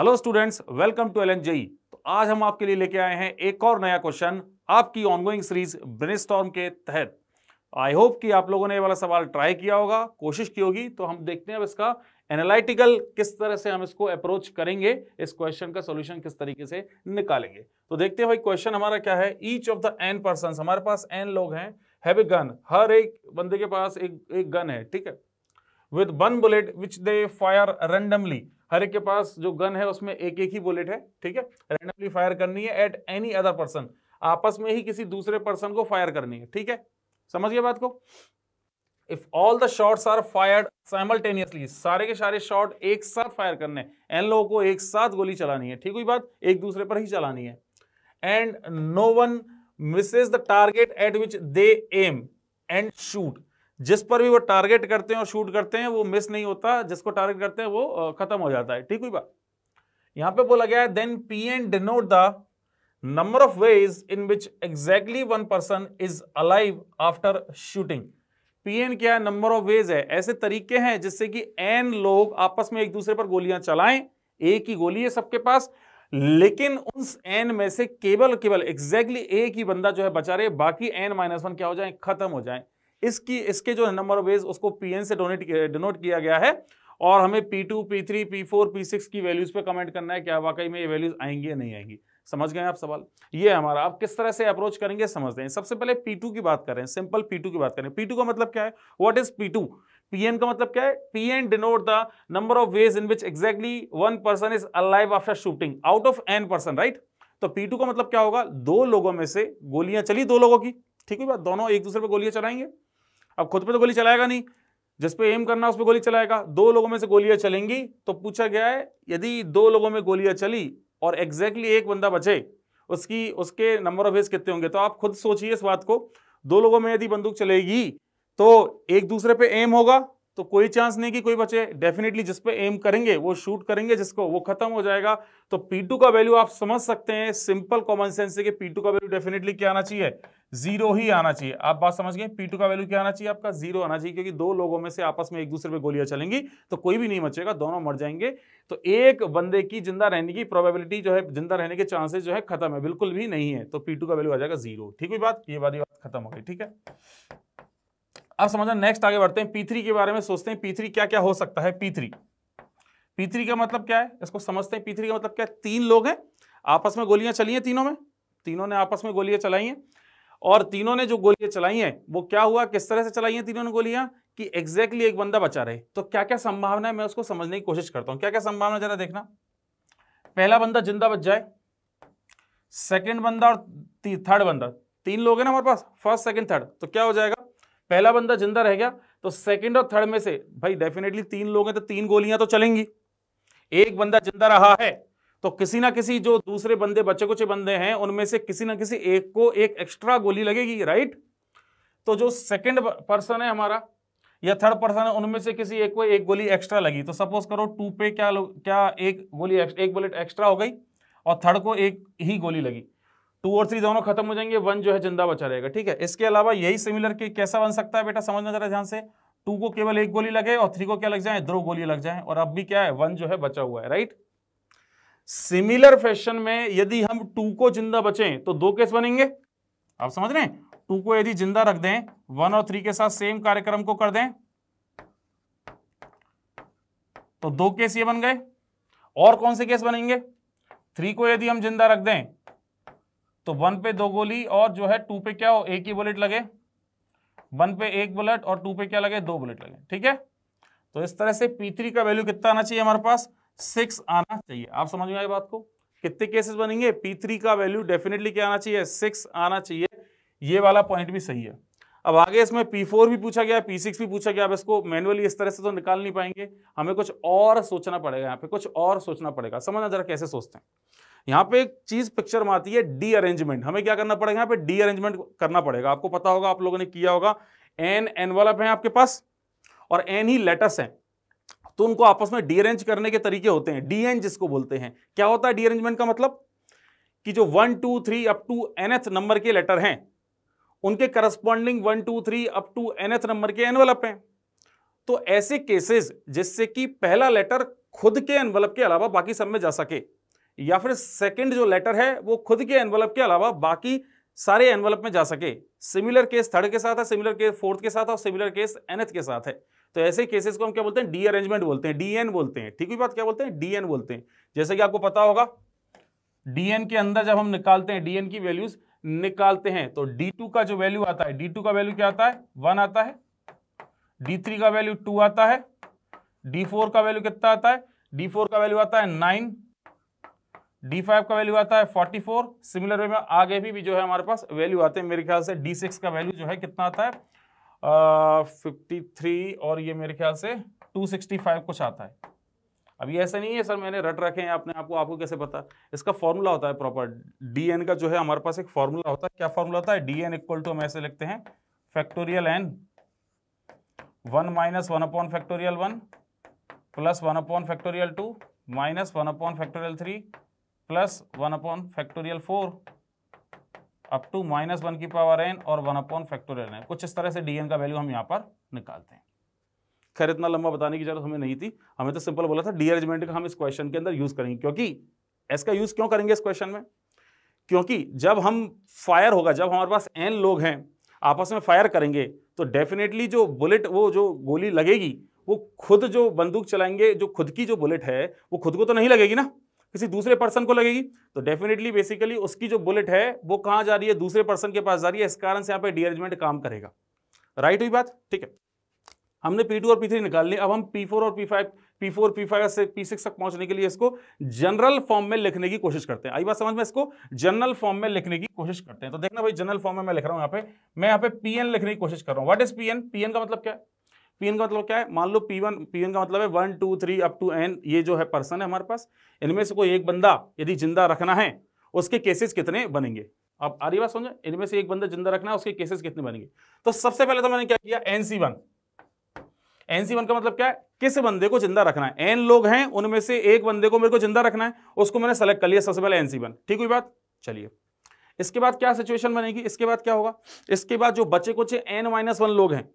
Hello students welcome to L N JE तो आज हम आपके लिए लेके आए हैं एक और नया क्वेश्चन आपकी ऑनगोइंग सीरीज ब्रेनस्टॉर्म के तहत आई होप कि आप लोगों ने ये वाला सवाल ट्राई किया होगा कोशिश की होगी तो हम देखते हैं अब इसका एनालिटिकल किस तरह से हम इसको अप्रोच करेंगे इस क्वेश्चन का सोल्यूशन किस तरीके से निकालेंगे तो देखते हैं भाई क्वेश्चन हमारा क्या है each of the N person हमारे पास एन लोग हैं हैव ए गन हर एक बंदे के पास एक एक गन है ठीक है with one bullet which they fire randomly हर एक के पास जो गन है उसमें एक एक ही बुलेट है ठीक है रेंडमली फायर करनी है एट एनी अदर पर्सन आपस में ही किसी दूसरे पर्सन को फायर करनी है ठीक है समझिए बात को if all the shots are fire simultaneously सारे के सारे शॉर्ट एक साथ फायर करने हैं लोगों को एक साथ गोली चलानी है ठीक हुई बात एक दूसरे पर ही चलानी है and no one misses the target at which they aim and shoot जिस पर भी वो टारगेट करते हैं और शूट करते हैं वो मिस नहीं होता जिसको टारगेट करते हैं वो खत्म हो जाता है ठीक हुई बात यहां पे बोला गया है then P N denote the number of ways in which exactly one person is alive after shooting P N क्या है नंबर ऑफ वेज है ऐसे तरीके हैं जिससे कि एन लोग आपस में एक दूसरे पर गोलियां चलाएं एक ही गोली है सबके पास लेकिन उस एन में से केवल केवल एग्जैक्टली एक ही बंदा जो है बचा रहे बाकी एन माइनस वन क्या हो जाए खत्म हो जाए इसकी इसके जो नंबर ऑफ वेज उसको पी से डोनेट डिनोट किया गया है और हमें P two P three P four P six की वैल्यूज़ पे कमेंट करना है क्या वाकई में ये वैल्यूज़ आएंगी या नहीं आएंगी समझ गए आप सवाल ये हमारा आप किस तरह से अप्रोच करेंगे समझ रहे हैं सबसे पहले पी टू की बात करें सिंपल पी टू की बात करें पी टू का मतलब क्या है what is P two PN का मतलब क्या है PN denote the number of ways in which exactly one person is alive after shooting out of N person right तो पी टू का मतलब क्या होगा दो लोगों में से गोलियां चली दो लोगों की ठीक है दोनों एक दूसरे पर गोलियां चलाएंगे अब खुद पे तो गोली चलाएगा नहीं जिस पे एम करना उस पर गोली चलाएगा दो लोगों में से गोलियां चलेंगी तो पूछा गया है यदि दो लोगों में गोलियां चली और एग्जैक्टली एक बंदा बचे उसकी उसके नंबर ऑफ हेज कितने होंगे तो आप खुद सोचिए इस बात को दो लोगों में यदि बंदूक चलेगी तो एक दूसरे पे एम होगा तो कोई चांस नहीं कि कोई बचे डेफिनेटली जिस पे एम करेंगे वो शूट करेंगे जिसको वो खत्म हो जाएगा तो P2 का वैल्यू आप समझ सकते हैं सिंपल कॉमन सेंस से कि टू का वैल्यू डेफिनेटली क्या आना चाहिए जीरो ही आना चाहिए आप बात समझ गए P2 का वैल्यू क्या आना चाहिए आपका जीरो आना चाहिए क्योंकि दो लोगों में से आपस में एक दूसरे पर गोलियां चलेंगी तो कोई भी नहीं मचेगा दोनों मर जाएंगे तो एक बंदे की जिंदा रहने की प्रोबेबिलिटी जो है जिंदा रहने के चांसेस जो है खत्म है बिल्कुल भी नहीं है तो पीटू का वैल्यू आ जाएगा जीरो ठीक हुई बात ये वाली बात खत्म हो गई ठीक है अब समझना नेक्स्ट आगे बढ़ते हैं पी के बारे में सोचते हैं पी क्या क्या हो सकता है पी पी का मतलब क्या है इसको समझते हैं पी का मतलब क्या है तीन लोग हैं आपस में गोलियां चली हैं तीनों में तीनों ने आपस में गोलियां चलाई हैं और तीनों ने जो गोलियां चलाई हैं वो क्या हुआ किस तरह से चलाई हैं तीनों ने गोलियां कि एग्जैक्टली एक बंदा बचा रहे तो क्या क्या संभावना है मैं उसको समझने की कोशिश करता हूं क्या क्या संभावना जरा देखना पहला बंदा जिंदा बच जाए सेकेंड बंदा और थर्ड बंदा तीन लोग हैं ना हमारे पास फर्स्ट सेकेंड थर्ड तो क्या हो जाएगा पहला बंदा जिंदा रह गया तो सेकंड और थर्ड में से भाई डेफिनेटली तीन लोग हैं तो तीन गोलियां तो चलेंगी एक बंदा जिंदा रहा है तो किसी ना किसी जो दूसरे बंदे बच्चे कुछ बंदे हैं उनमें से किसी ना किसी एक को एक एक्स्ट्रा गोली लगेगी राइट तो जो सेकंड पर्सन है हमारा या थर्ड पर्सन है उनमें से किसी एक को एक गोली एक्स्ट्रा लगी तो सपोज करो टू पे क्या क्या एक गोली एक बुलेट एक्स्ट्रा हो गई और थर्ड को एक ही गोली लगी टू और थ्री दोनों खत्म हो जाएंगे वन जो है जिंदा बचा रहेगा ठीक है इसके अलावा यही सिमिलर के कैसा बन सकता है बेटा समझना जरा ध्यान से टू को केवल एक गोली लगे और थ्री को क्या लग जाए दो गोली लग जाए और अब भी क्या है वन जो है बचा हुआ है राइट सिमिलर फैशन में यदि हम टू को जिंदा बचे तो दो केस बनेंगे आप समझ रहे हैं टू को यदि जिंदा रख दें वन और थ्री के साथ सेम कार्यक्रम को कर दें तो दो केस ये बन गए और कौन से केस बनेंगे थ्री को यदि हम जिंदा रख दें तो वन पे दो गोली और जो है टू पे क्या हो एक ही बुलेट लगे वन पे एक बुलेट और टू पे क्या लगे दो बुलेट लगे ठीक है तो इस तरह से पी का वैल्यू कितना आना चाहिए हमारे पास सिक्स आना चाहिए आप समझ में आए बात को कितने केसेस बनेंगे पी का वैल्यू डेफिनेटली क्या आना चाहिए सिक्स आना चाहिए ये वाला पॉइंट भी सही है अब आगे इसमें P4 भी पूछा गया P6 भी पूछा गया अब इसको मैनुअली इस तरह से तो निकाल नहीं पाएंगे हमें कुछ और सोचना पड़ेगा यहाँ पे कुछ और सोचना पड़ेगा समझना जरा कैसे सोचते हैं यहाँ पे एक चीज पिक्चर में आती है डी अरेंजमेंट हमें क्या करना पड़ेगा यहाँ पे डी अरेंजमेंट करना पड़ेगा आपको पता होगा आप लोगों ने किया होगा एन एन एनवलप है आपके पास और एन ही लेटस है तो उनको आपस में डी अरेंज करने के तरीके होते हैं डी एन जिसको बोलते हैं क्या होता है डी अरेंजमेंट का मतलब कि जो one two three up to nth number के लेटर हैं उनके corresponding one two three up to nth number के एनवलप हैं तो ऐसे केसेस जिससे कि पहला लेटर खुद के एनवलप के अलावा बाकी सब में जा सके या फिर सेकंड जो लेटर है वो खुद के एनवलप के अलावा बाकी सारे एनवलप में जा सके सिमिलर केस थर्ड के साथ है सिमिलर केस फोर्थ के साथ है और सिमिलर केस एनथ के साथ है तो ऐसे केसेस को हम क्या बोलते हैं डी अरेंजमेंट बोलते हैं डीएन बोलते हैं ठीक हुई बात क्या बोलते हैं डीएन बोलते हैं जैसे कि आपको पता होगा डीएन के अंदर जब हम निकालते हैं डीएन की वैल्यूज निकालते हैं तो डी का जो वैल्यू आता है डी का वैल्यू क्या आता है वन आता है डी थ्री का वैल्यू टू आता है डी फोर का वैल्यू कितना आता है डी फोर का वैल्यू आता है नाइन D5 का वैल्यू आता है 44 सिमिलर वे में आगे भी, भी जो है हमारे पास वैल्यू आते हैं मेरे ख्याल से D6 का वैल्यू जो है कितना आता है फिफ्टी 53 और ये मेरे ख्याल से 265 कुछ आता है अभी ऐसा नहीं है सर मैंने रट रखे हैं अपने आपको आपको कैसे पता इसका फॉर्मूला होता है प्रॉपर डी का जो है हमारे पास एक फॉर्मूला होता है क्या फॉर्मूला होता है डी एन इक्वल टू हम ऐसे लिखते हैं factorial N one minus one upon factorial one plus one upon factorial two minus one upon factorial three plus one upon factorial four up to minus one की power N और one upon factorial N कुछ इस तरह से D N का value हम यहाँ पर निकालते हैं खैर इतना लंबा बताने की जरूरत हमें नहीं थी हमें तो सिंपल बोला था डी अरेंजमेंट का हम इस क्वेश्चन के अंदर यूज करेंगे क्योंकि एस का यूज क्यों करेंगे इस क्वेश्चन में क्योंकि जब हम फायर होगा जब हमारे पास एन लोग हैं आपस में फायर करेंगे तो डेफिनेटली जो बुलेट वो जो गोली लगेगी वो खुद जो बंदूक चलाएंगे जो खुद की जो बुलेट है वो खुद को तो नहीं लगेगी ना किसी दूसरे पर्सन को लगेगी तो डेफिनेटली बेसिकली उसकी जो बुलेट है वो कहाँ जा रही है दूसरे पर्सन के पास जा रही है इस कारण से यहाँ पे डीअरेंजमेंट काम करेगा राइट हुई बात ठीक है हमने P2 और P3 निकाल लिया अब हम P4 और P5 P4 P5 से P6 तक पहुंचने के लिए इसको जनरल फॉर्म में लिखने की कोशिश करते हैं आई बात समझ में इसको जनरल फॉर्म में लिखने की कोशिश करते हैं तो देखना भाई जनरल फॉर्म में मैं लिख रहा हूं यहाँ पे मैं यहाँ पे पीएन लिखने की कोशिश कर रहा हूँ व्हाट इज पीएन एन का मतलब क्या है पीएन का मतलब क्या है मान लो पी वन पीएन का मतलब है one two three up to N ये जो है पर्सन है हमारे पास इनमें से कोई एक बंदा यदि जिंदा रखना है उसके केसेस कितने बनेंगे अब आ रही बात समझो इनमें से एक बंदा जिंदा रखना है उसके केसेस कितने बनेंगे तो सबसे पहले तो मैंने क्या किया N C one N C one का मतलब क्या है किस बंदे को जिंदा रखना है एन लोग हैं उनमें से एक बंदे को मेरे को जिंदा रखना है उसको मैंने सेलेक्ट कर लिया सबसे पहले एन सी वन ठीक हुई बात चलिए इसके बाद क्या सिचुएशन बनेगी इसके बाद क्या होगा इसके बाद जो बचे कुछ एन माइनस वन लोग हैं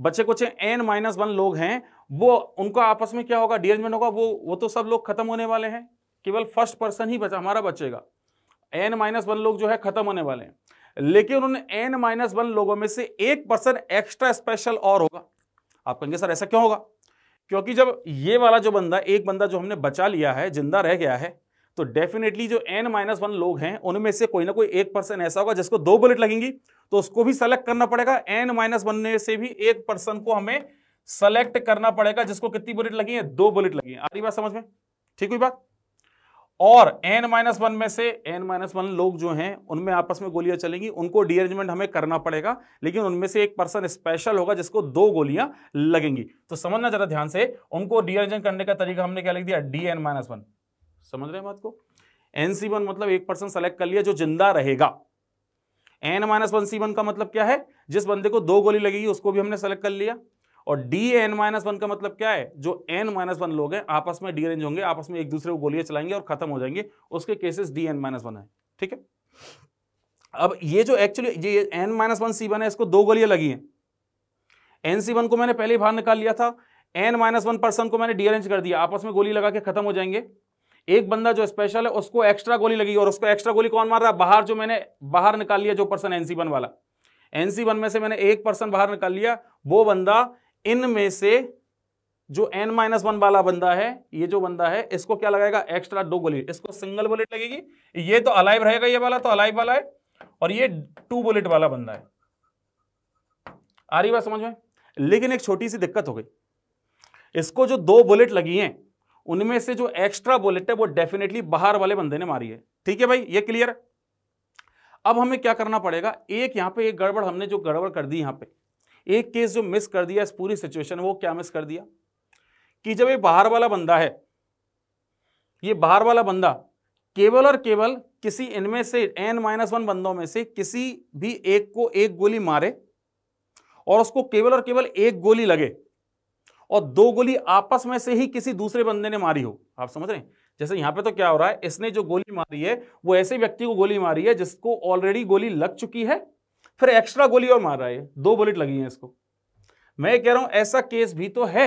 बच्चे कुछ एन माइनस वन लोग हैं वो उनका आपस में क्या होगा डियरेंजमेंट होगा वो वो तो सब लोग खत्म होने वाले हैं केवल फर्स्ट पर्सन ही बचा हमारा बचेगा एन माइनस वन लोग जो है खत्म होने वाले हैं लेकिन उन्होंने एन माइनस वन लोगों में से एक पर्सन एक्स्ट्रा स्पेशल और होगा आप कहेंगे सर ऐसा क्यों होगा क्योंकि जब ये वाला जो बंदा एक बंदा जो हमने बचा लिया है जिंदा रह गया है तो डेफिनेटली जो एन माइनस वन लोग हैं उनमें से कोई ना कोई एक पर्सन ऐसा होगा जिसको दो बुलेट लगेंगी तो उसको भी सेलेक्ट करना पड़ेगा एन माइनस बनने से भी एक पर्सन को हमें सेलेक्ट करना पड़ेगा जिसको कितनी बुलेट लगी है दो बुलेट लगी है आ बात समझ में ठीक हुई बात और एन माइनस वन में से एन माइनस वन लोग जो हैं उनमें आपस में गोलियां चलेंगी उनको डीअरेंजमेंट हमें करना पड़ेगा लेकिन उनमें से एक पर्सन स्पेशल होगा जिसको दो गोलियां लगेंगी तो समझना जरा ध्यान से उनको डीअरेंजमेंट करने का तरीका हमने क्या लिख दिया डी एन माइनस वन समझ रहे हैं बात को एनसी वन मतलब एक पर्सन सेलेक्ट कर लिया जो जिंदा रहेगा N minus one C one का मतलब क्या है जिस बंदे को दो गोली लगेगी उसको भी हमने सेलेक्ट कर लिया और डी एन माइनस वन का मतलब क्या है जो एन माइनस वन लोग हैं आपस में डी रेंज होंगे आपस में एक दूसरे को गोलियां चलाएंगे और खत्म हो जाएंगे उसके cases D N minus one है ठीक है अब ये जो एक्चुअली ये N minus one C one है इसको दो गोलियां लगी हैं एन सी वन को मैंने पहले ही बाहर निकाल लिया था एन माइनस वन पर्सन को मैंने डी अरेंज कर दिया आपस में गोली लगा के खत्म हो जाएंगे एक बंदा जो स्पेशल है उसको एक्स्ट्रा गोली लगी और उसको एक्स्ट्रा गोली कौन मार रहा है बाहर जो मैंने बाहर निकाल लिया जो पर्सन एनसी वन वाला एनसी वन में से मैंने एक पर्सन बाहर निकाल लिया वो बंदा इनमें से जो एन माइनस वन वाला बंदा है ये जो बंदा है इसको क्या लगाएगा एक्स्ट्रा दो गोली इसको सिंगल बुलेट लगेगी ये तो अलाइव रहेगा ये वाला तो अलाइव वाला है और ये टू बुलेट वाला बंदा है आ रही बात समझ में लेकिन एक छोटी सी दिक्कत हो गई इसको जो दो बुलेट लगी हैं उनमें से जो एक्स्ट्रा बुलेट है वो डेफिनेटली बाहर वाले बंदे ने मारी है ठीक है भाई ये क्लियर अब हमें क्या करना पड़ेगा एक यहां पे एक गड़बड़ हमने जो गड़बड़ कर दी यहां पे एक केस जो मिस कर दिया इस पूरी सिचुएशन वो क्या मिस कर दिया कि जब ये बाहर वाला बंदा है ये बाहर वाला बंदा केवल और केवल किसी इनमें से एन माइनस वन बंदों में से किसी भी एक को एक गोली मारे और उसको केवल और केवल एक गोली लगे और दो गोली आपस में से ही किसी दूसरे बंदे ने मारी हो आप समझ रहे हैं जैसे यहाँ पे तो क्या हो रहा है इसने जो गोली मारी है वो ऐसे व्यक्ति को गोली मारी है जिसको ऑलरेडी गोली लग चुकी है फिर एक्स्ट्रा गोली और मार रहा है दो बुलेट लगी है इसको मैं कह रहा हूं ऐसा केस भी तो है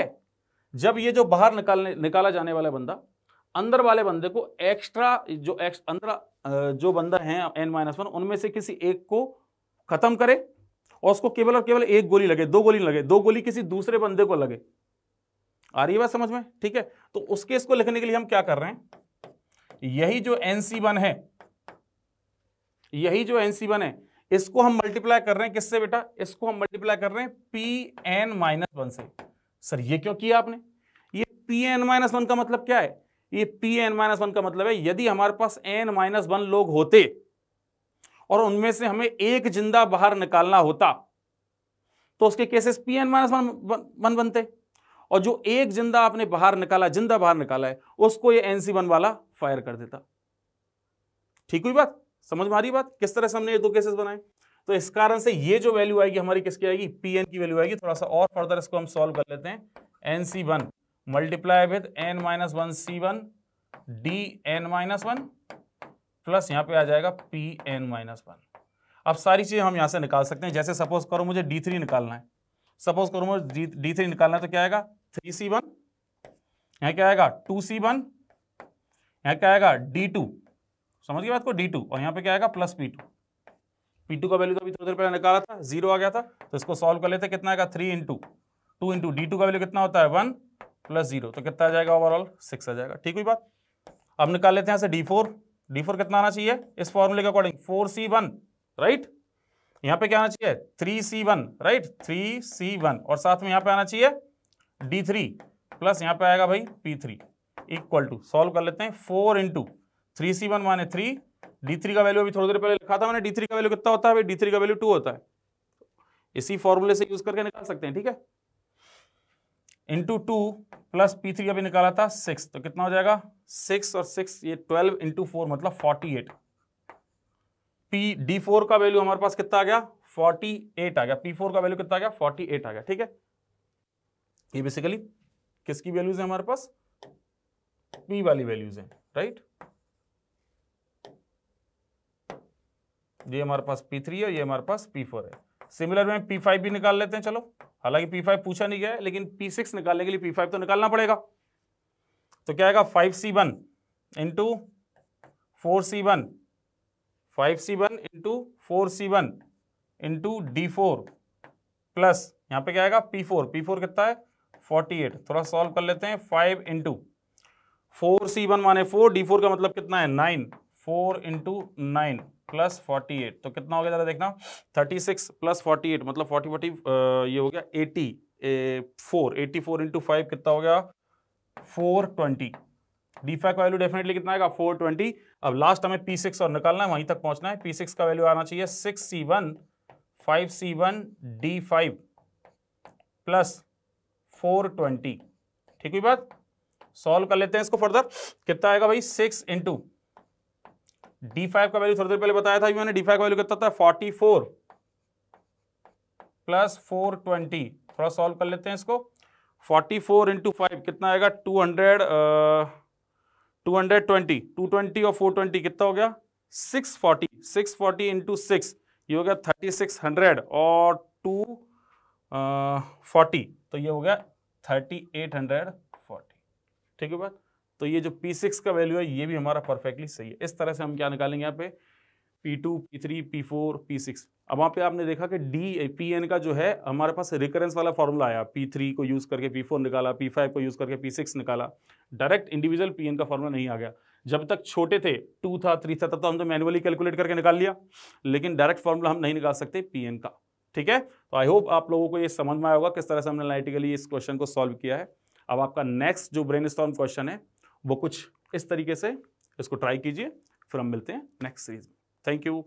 जब ये जो बाहर निकालने निकाला जाने वाला बंदा अंदर वाले बंदे को एक्स्ट्रा जो एक्स अंदर जो बंदा है एन माइनस वन उनमें से किसी एक को खत्म करे और उसको केवल और केवल एक गोली लगे दो गोली लगे दो गोली किसी दूसरे बंदे को लगे आ रही है बात समझ में ठीक है तो उस केस को लिखने के लिए हम क्या कर रहे हैं यही जो एनसी वन है यही जो एनसी वन है इसको हम मल्टीप्लाई कर रहे हैं किससे बेटा इसको हम मल्टीप्लाई कर रहे हैं पी एन माइनस वन से सर ये क्यों किया आपने ये पी एन माइनस वन का मतलब क्या है ये पी एन माइनस वन का मतलब है यदि हमारे पास एन माइनस वन लोग होते और उनमें से हमें एक जिंदा बाहर निकालना होता तो उसके cases P N minus one बनते और जो एक जिंदा आपने बाहर निकाला जिंदा बाहर निकाला है उसको ये एनसी वन वाला फायर कर देता ठीक हुई बात समझ में आ रही बात किस तरह से हमने ये दो केसेस बनाए तो इस कारण से ये जो वैल्यू आएगी हमारी किसकी आएगी पी एन की वैल्यू आएगी थोड़ा सा और फर्दर इसको हम सॉल्व कर लेते हैं N C one multiply with N minus one C one D N minus one plus यहां पे आ जाएगा पी एन माइनस वन अब सारी चीज़ें हम यहां से निकाल सकते हैं जैसे सपोज करो मुझे डी थ्री निकालना है सपोज करो मुझे डी थ्री निकालना तो क्या आएगा थ्री सी वन यहाँ क्या आएगा टू सी वन यहाँ क्या आएगा डी टू समझ गए बात को डी टू और यहाँ पे क्या आएगा plus P two P two का वैल्यू तो अभी थोड़ी देर पहले निकाला था जीरो आ गया था तो इसको सॉल्व कर लेते कितना आएगा three into two into D two का वैल्यू कितना होता है वन प्लस जीरो तो कितना आ जाएगा ओवरऑल सिक्स आ जाएगा ठीक हुई बात अब निकाल लेते हैं यहाँ से डी फोर डी फोर कितना आना चाहिए इस फॉर्मूले के according four C one right यहां पे क्या आना चाहिए three C one right three C one और साथ में यहां पे आना चाहिए डी थ्री प्लस यहां पे आएगा भाई P three equal to solve कर लेते हैं four into three C one माने थ्री डी थ्री का वैल्यू अभी थोड़ी देर पहले लिखा था मैंने डी थ्री का वैल्यू कितना होता है भाई डी थ्री का वैल्यू टू होता है इसी फॉर्मूले से यूज करके निकाल सकते हैं ठीक है into two plus P three अभी निकाला था सिक्स तो कितना हो जाएगा सिक्स और सिक्स ये ट्वेल्व इंटू फोर मतलब forty eight P D four का वैल्यू हमारे पास कितना आ गया फोर्टी एट आ गया पी फोर का वैल्यू कितना आ गया फोर्टी एट आ गया ठीक है ये बेसिकली किसकी वैल्यूज है हमारे पास पी वाली वैल्यूज है राइट ये हमारे पास पी थ्री है ये हमारे पास पी फोर है सिमिलर में पी फाइव भी निकाल लेते हैं चलो हालांकि पी फाइव पूछा नहीं गया है लेकिन पी सिक्स निकालने के लिए पी फाइव तो निकालना पड़ेगा तो क्या आएगा five C one into four C one five C one into four C one into D four plus यहाँ पे क्या आएगा पी फोर पी फोर कितना है फोर्टी एट थोड़ा सॉल्व कर लेते हैं five into four C one माने फोर डी फोर का मतलब कितना है nine four into nine plus forty eight तो कितना हो गया जरा देखना thirty six plus forty eight मतलब फोर्टी फोर्टी ये हो गया eighty four eighty four into five कितना हो गया फोर ट्वेंटी डी फाइव का वैल्यू डेफिनेटली कितना आएगा फोर ट्वेंटी अब लास्ट हमें पी सिक्स और निकालना है वहीं तक पहुंचना है पी सिक्स का वैल्यू आना चाहिए six C one five C one D five plus four twenty ठीक हुई बात सॉल्व कर लेते हैं इसको फर्दर कितना आएगा भाई सिक्स इंटू डी फाइव का वैल्यू थोड़ी देर पहले बताया था मैंने डी फाइव का वैल्यू कितना था forty four plus four twenty थोड़ा सॉल्व कर लेते हैं इसको फोर्टी फोर इंटू फाइव कितना आएगा टू हंड्रेड 220 हंड्रेड और 420 कितना हो गया 640 640 इंटू सिक्स ये हो गया 3600 और 240 तो ये हो गया 3840 ठीक है बात तो ये जो P6 का वैल्यू है ये भी हमारा परफेक्टली सही है इस तरह से हम क्या निकालेंगे यहाँ पे P two P three P four P six अब वहाँ पे आपने देखा कि डी पी एन का जो है हमारे पास रिकरेंस वाला फॉर्मूला आया पी थ्री को यूज़ करके पी फोर निकाला पी फाइव को यूज़ करके पी सिक्स निकाला डायरेक्ट इंडिविजुअल पी एन का फॉर्मूला नहीं आ गया जब तक छोटे थे टू था थ्री था तब तो हम तो मैनुअली कैलकुलेट करके निकाल लिया लेकिन डायरेक्ट फॉर्मूला हम नहीं निकाल सकते पी एन का ठीक है तो आई होप आप लोगों को ये समझ में आया होगा किस तरह से हमने लाइटिकली इस क्वेश्चन को सॉल्व किया है अब आपका नेक्स्ट जो ब्रेन क्वेश्चन है वो कुछ इस तरीके से इसको ट्राई कीजिए फिर हम मिलते हैं नेक्स्ट सीरीज में Thank you.